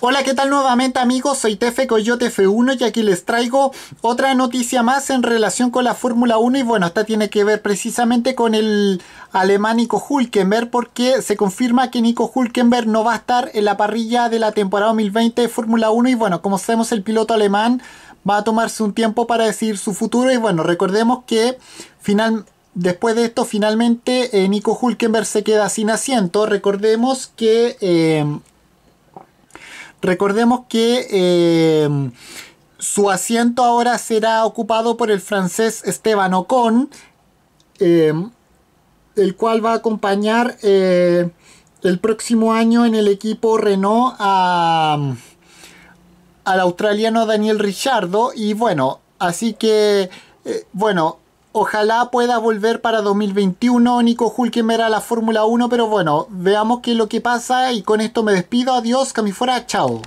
Hola, ¿qué tal nuevamente amigos? Soy Tefe Coyote F1 y aquí les traigo otra noticia más en relación con la Fórmula 1 y bueno, esta tiene que ver precisamente con el alemán Nico Hulkenberg porque se confirma que Nico Hulkenberg no va a estar en la parrilla de la temporada 2020 de Fórmula 1 y bueno, como sabemos el piloto alemán va a tomarse un tiempo para decidir su futuro y bueno, recordemos que final, después de esto finalmente eh, Nico Hulkenberg se queda sin asiento, recordemos que... Eh, Recordemos que eh, su asiento ahora será ocupado por el francés Esteban Ocon, eh, el cual va a acompañar eh, el próximo año en el equipo Renault al australiano Daniel Ricciardo. Y bueno, así que, bueno, Ojalá pueda volver para 2021 Nico Hulkenberg a la Fórmula 1, pero bueno, veamos qué es lo que pasa y con esto me despido. Adiós, que fuera, chao.